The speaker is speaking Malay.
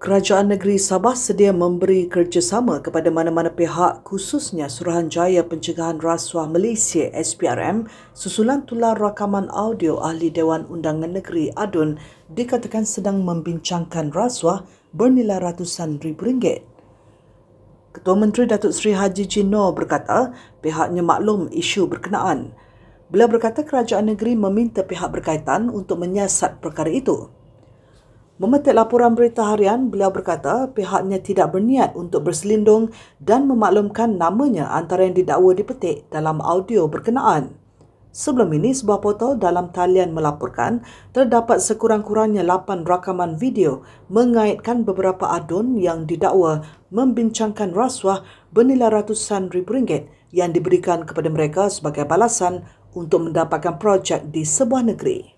Kerajaan Negeri Sabah sedia memberi kerjasama kepada mana-mana pihak khususnya Suruhanjaya Pencegahan Rasuah Malaysia SPRM susulan tular rakaman audio Ahli Dewan Undangan Negeri ADUN dikatakan sedang membincangkan rasuah bernilai ratusan ribu ringgit. Ketua Menteri Datuk Seri Haji Jinor berkata pihaknya maklum isu berkenaan. Beliau berkata kerajaan negeri meminta pihak berkaitan untuk menyiasat perkara itu. Memetik laporan berita harian, beliau berkata pihaknya tidak berniat untuk berselindung dan memaklumkan namanya antara yang didakwa dipetik dalam audio berkenaan. Sebelum ini, sebuah portal dalam talian melaporkan terdapat sekurang-kurangnya 8 rakaman video mengaitkan beberapa adun yang didakwa membincangkan rasuah bernilai ratusan ribu ringgit yang diberikan kepada mereka sebagai balasan untuk mendapatkan projek di sebuah negeri.